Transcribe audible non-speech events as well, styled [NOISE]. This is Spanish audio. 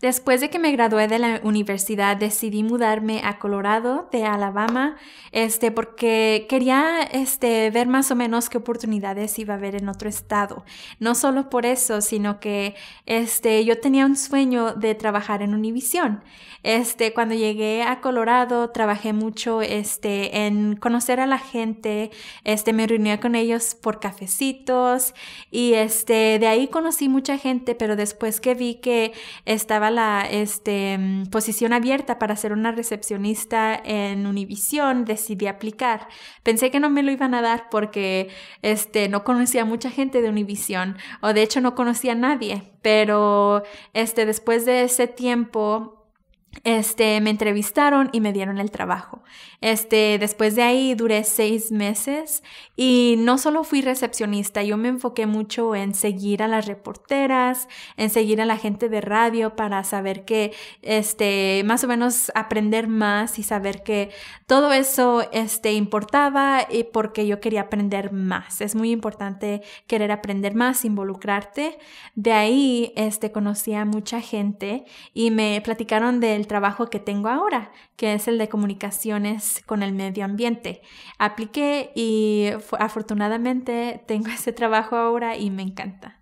Después de que me gradué de la universidad decidí mudarme a Colorado de Alabama, este porque quería este ver más o menos qué oportunidades iba a haber en otro estado. No solo por eso, sino que este yo tenía un sueño de trabajar en Univision. Este cuando llegué a Colorado trabajé mucho este en conocer a la gente, este me reunía con ellos por cafecitos y este de ahí conocí mucha gente, pero después que vi que estaba la este, mm, posición abierta para ser una recepcionista en Univision, decidí aplicar. Pensé que no me lo iban a dar porque este, no conocía a mucha gente de Univision o de hecho no conocía a nadie, pero este, después de ese tiempo este, me entrevistaron y me dieron el trabajo. Este, después de ahí duré seis meses y no solo fui recepcionista, yo me enfoqué mucho en seguir a las reporteras, en seguir a la gente de radio para saber que, este, más o menos aprender más y saber que todo eso, este, importaba y porque yo quería aprender más. Es muy importante querer aprender más, involucrarte. De ahí, este, conocí a mucha gente y me platicaron del trabajo que tengo ahora, que es el de comunicaciones con el medio ambiente. Apliqué y afortunadamente tengo [LAUGHS] ese trabajo ahora y me encanta.